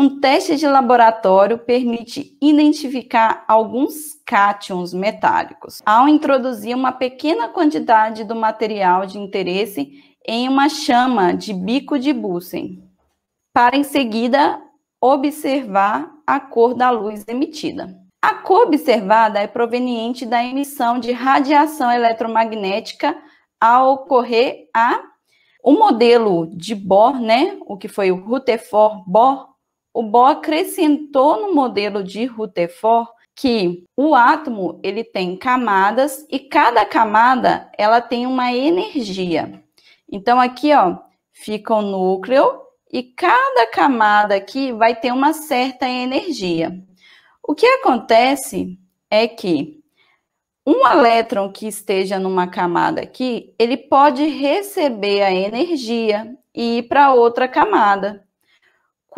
Um teste de laboratório permite identificar alguns cátions metálicos ao introduzir uma pequena quantidade do material de interesse em uma chama de bico de Bunsen, para em seguida observar a cor da luz emitida. A cor observada é proveniente da emissão de radiação eletromagnética ao ocorrer a o modelo de Bohr, né, o que foi o Rutherford-Bohr o Bohr acrescentou no modelo de Rutherford que o átomo ele tem camadas e cada camada ela tem uma energia. Então aqui ó, fica o núcleo e cada camada aqui vai ter uma certa energia. O que acontece é que um elétron que esteja numa camada aqui, ele pode receber a energia e ir para outra camada.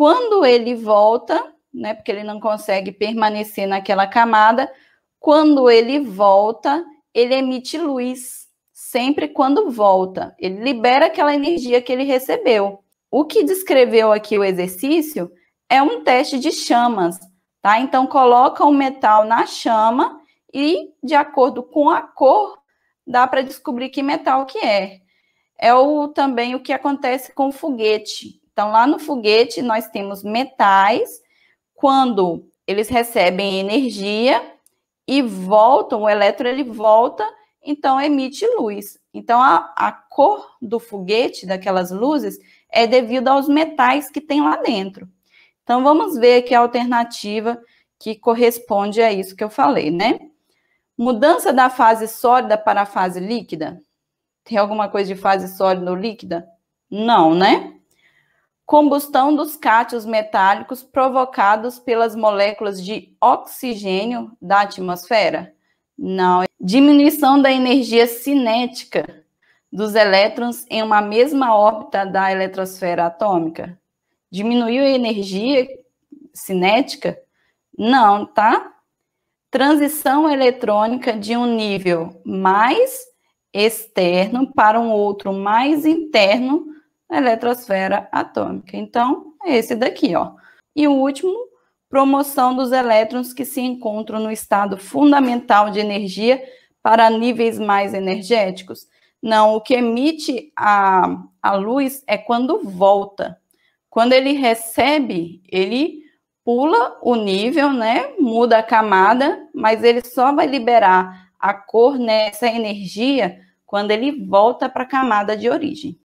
Quando ele volta, né, porque ele não consegue permanecer naquela camada, quando ele volta, ele emite luz. Sempre quando volta, ele libera aquela energia que ele recebeu. O que descreveu aqui o exercício é um teste de chamas, tá? Então coloca o metal na chama e de acordo com a cor dá para descobrir que metal que é. É o, também o que acontece com o foguete. Então, lá no foguete, nós temos metais, quando eles recebem energia e voltam, o elétron ele volta, então emite luz. Então, a, a cor do foguete, daquelas luzes, é devido aos metais que tem lá dentro. Então, vamos ver aqui a alternativa que corresponde a isso que eu falei, né? Mudança da fase sólida para a fase líquida? Tem alguma coisa de fase sólida ou líquida? Não, né? combustão dos cátions metálicos provocados pelas moléculas de oxigênio da atmosfera? Não. Diminuição da energia cinética dos elétrons em uma mesma órbita da eletrosfera atômica? Diminuiu a energia cinética? Não, tá? Transição eletrônica de um nível mais externo para um outro mais interno eletrosfera atômica. Então, é esse daqui, ó. E o último, promoção dos elétrons que se encontram no estado fundamental de energia para níveis mais energéticos. Não, o que emite a, a luz é quando volta. Quando ele recebe, ele pula o nível, né? Muda a camada, mas ele só vai liberar a cor nessa energia quando ele volta para a camada de origem.